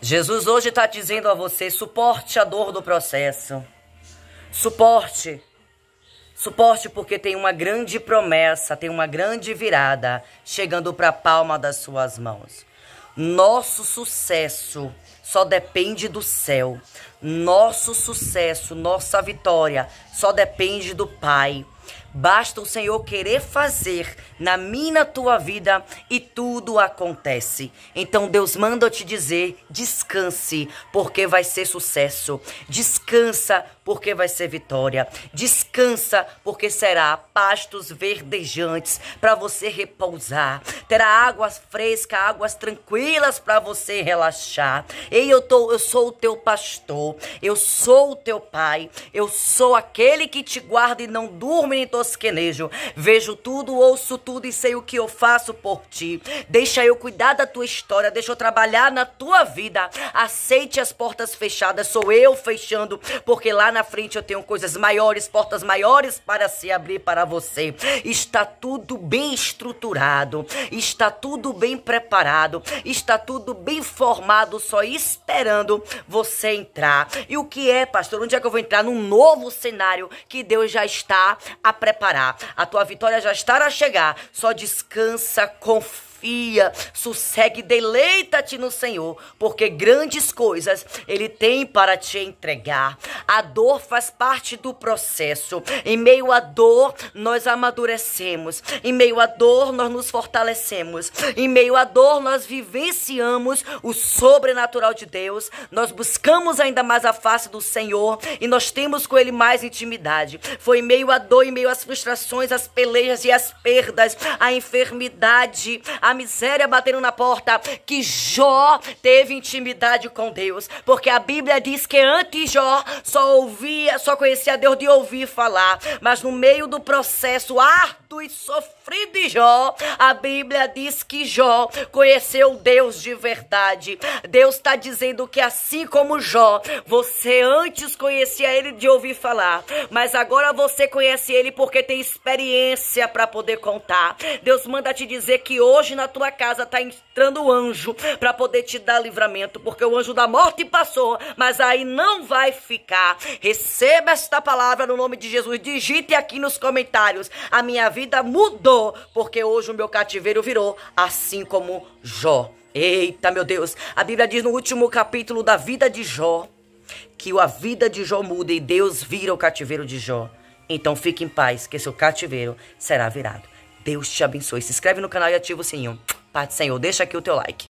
Jesus hoje está dizendo a você: suporte a dor do processo. Suporte. Suporte porque tem uma grande promessa, tem uma grande virada chegando para a palma das suas mãos. Nosso sucesso só depende do céu. Nosso sucesso, nossa vitória só depende do Pai. Basta o Senhor querer fazer na minha tua vida e tudo acontece. Então Deus manda te dizer: descanse, porque vai ser sucesso. Descansa, porque vai ser vitória. Descansa, porque será pastos verdejantes para você repousar. Terá águas frescas, águas tranquilas para você relaxar. Ei, eu, tô, eu sou o teu pastor, eu sou o teu pai, eu sou aquele que te guarda e não dorme nem tosquenejo. Vejo tudo, ouço tudo e sei o que eu faço por ti. Deixa eu cuidar da tua história, deixa eu trabalhar na tua vida. Aceite as portas fechadas, sou eu fechando, porque lá na frente eu tenho coisas maiores, portas maiores para se abrir para você. Está tudo bem estruturado, está tudo bem preparado, está tudo bem formado, só esperando você entrar. E o que é, pastor? Onde é que eu vou entrar? Num novo cenário que Deus já está apresentando preparar, a tua vitória já estará a chegar. Só descansa com fé confia, sossegue deleita-te no Senhor, porque grandes coisas Ele tem para te entregar. A dor faz parte do processo. Em meio à dor, nós amadurecemos. Em meio à dor, nós nos fortalecemos. Em meio à dor, nós vivenciamos o sobrenatural de Deus. Nós buscamos ainda mais a face do Senhor e nós temos com Ele mais intimidade. Foi em meio à dor, em meio às frustrações, às pelejas e às perdas, à enfermidade, à a miséria batendo na porta, que Jó teve intimidade com Deus. Porque a Bíblia diz que antes Jó só ouvia, só conhecia Deus de ouvir falar. Mas no meio do processo árduo e sofrido de Jó, a Bíblia diz que Jó conheceu Deus de verdade. Deus está dizendo que assim como Jó, você antes conhecia ele de ouvir falar, mas agora você conhece ele porque tem experiência para poder contar. Deus manda te dizer que hoje na tua casa tá entrando o anjo para poder te dar livramento, porque o anjo da morte passou, mas aí não vai ficar. Receba esta palavra no nome de Jesus. Digite aqui nos comentários. A minha vida mudou, porque hoje o meu cativeiro virou assim como Jó. Eita, meu Deus. A Bíblia diz no último capítulo da vida de Jó que a vida de Jó muda e Deus vira o cativeiro de Jó. Então fique em paz, que seu cativeiro será virado. Deus te abençoe. Se inscreve no canal e ativa o sininho. Pai do Senhor, deixa aqui o teu like.